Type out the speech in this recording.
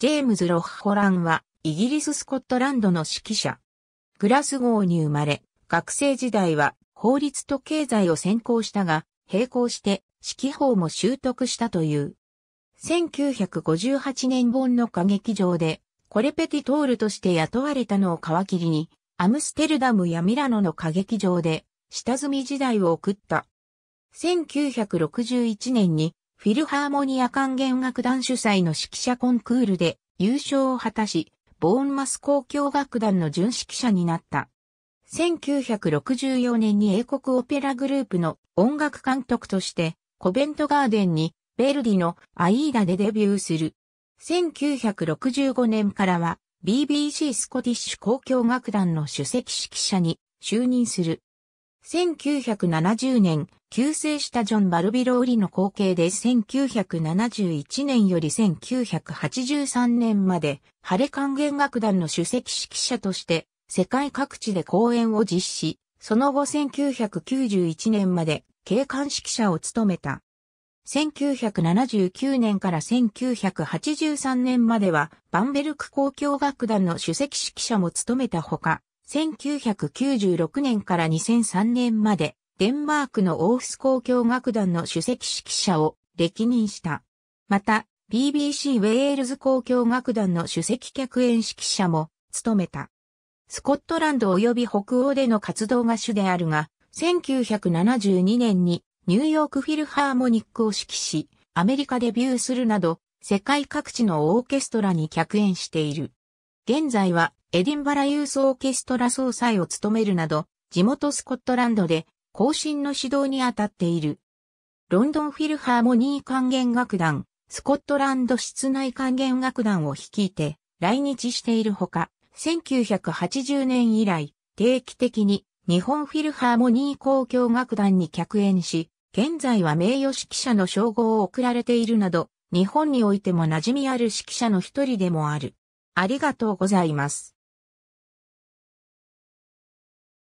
ジェームズ・ロッホランは、イギリス・スコットランドの指揮者。グラスゴーに生まれ、学生時代は法律と経済を専攻したが、並行して指揮法も習得したという。1958年本の歌劇場で、コレペティトールとして雇われたのを皮切りに、アムステルダムやミラノの歌劇場で、下積み時代を送った。1961年にフィルハーモニア管弦楽団主催の指揮者コンクールで優勝を果たし、ボーンマス公共楽団の準指揮者になった。1964年に英国オペラグループの音楽監督として、コベントガーデンに、ベルディのアイーダでデビューする。1965年からは、BBC スコティッシュ公共楽団の首席指揮者に就任する。1970年、急逝したジョン・バルビローリの後継で1971年より1983年まで、晴れ管弦楽団の主席指揮者として、世界各地で講演を実施、その後1991年まで、警官指揮者を務めた。1979年から1983年までは、バンベルク交響楽団の主席指揮者も務めたほか、1996年から2003年まで、デンマークのオーフス交響楽団の主席指揮者を歴任した。また、BBC ウェールズ交響楽団の主席客演指揮者も務めた。スコットランド及び北欧での活動が主であるが、1972年にニューヨークフィルハーモニックを指揮し、アメリカデビューするなど、世界各地のオーケストラに客演している。現在はエディンバラユースオーケストラ総裁を務めるなど、地元スコットランドで後進の指導に当たっている。ロンドンフィルハーモニー管弦楽団、スコットランド室内管弦楽団を率いて来日しているほか、1980年以来、定期的に日本フィルハーモニー公共楽団に客演し、現在は名誉指揮者の称号を贈られているなど、日本においても馴染みある指揮者の一人でもある。ありがとうございます。